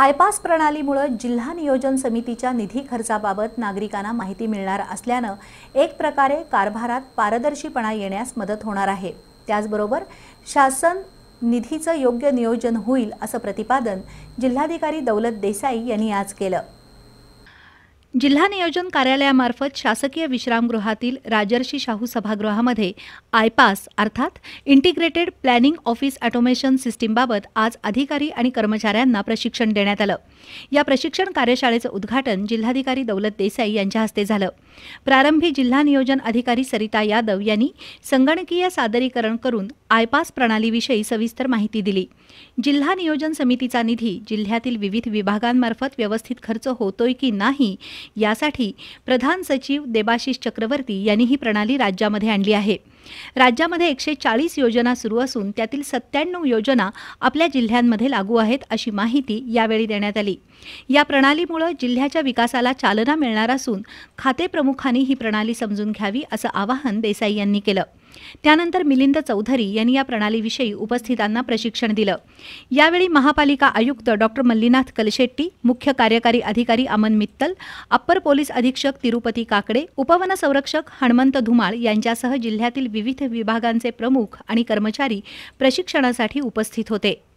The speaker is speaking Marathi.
आयपास प्रणालीमुळे जिल्हा नियोजन समितीच्या निधी खर्चाबाबत नागरिकांना माहिती मिळणार असल्यानं एक प्रकारे कारभारात पारदर्शीपणा येण्यास मदत होणार आहे त्याचबरोबर शासन निधीचं योग्य नियोजन होईल असं प्रतिपादन जिल्हाधिकारी दौलत देसाई यांनी आज केलं जिल्हा नियोजन कार्यालयामार्फत शासकीय विश्रामगृहातील राजर्षी शाहू सभागृहामध्ये आयपास अर्थात इंटिग्रेटेड प्लॅनिंग ऑफिस ऑटोमेशन सिस्टीमबाबत आज अधिकारी आणि कर्मचाऱ्यांना प्रशिक्षण देण्यात आलं या प्रशिक्षण कार्यशाळेचं उद्घाटन जिल्हाधिकारी दौलत देसाई यांच्या हस्ते झालं प्रारंभी जिल्हा नियोजन अधिकारी सरिता यादव यांनी संगणकीय सादरीकरण करून आयपास प्रणालीविषयी सविस्तर माहिती दिली जिल्हा नियोजन समितीचा निधी जिल्ह्यातील विविध विभागांमार्फत व्यवस्थित खर्च होतोय की नाही यासाठी प्रधान सचिव देबाशिष चक्रवर्ती यांनी ही प्रणाली राज्यामध्ये आणली आहे राज्यामध्ये एकशे चाळीस योजना सुरू असून त्यातील सत्त्याण्णव योजना आपल्या जिल्ह्यांमध्ये लागू आहेत अशी माहिती यावेळी देण्यात आली या प्रणालीमुळे जिल्ह्याच्या विकासाला चालना मिळणार असून खाते प्रमुखांनी ही प्रणाली समजून घ्यावी असं आवाहन देसाई यांनी केलं त्यानंतर मिलिंद चौधरी यांनी या प्रणालीविषयी उपस्थितांना प्रशिक्षण दिलं यावेळी महापालिका आयुक्त डॉ मल्लीनाथ कलशेट्टी मुख्य कार्यकारी अधिकारी अमन मित्तल अप्पर पोलीस अधीक्षक तिरुपती काकडे उपवन संरक्षक हणमंत धुमाळ यांच्यासह जिल्ह्यातील विविध विभागांचे प्रमुख आणि कर्मचारी प्रशिक्षणासाठी उपस्थित होते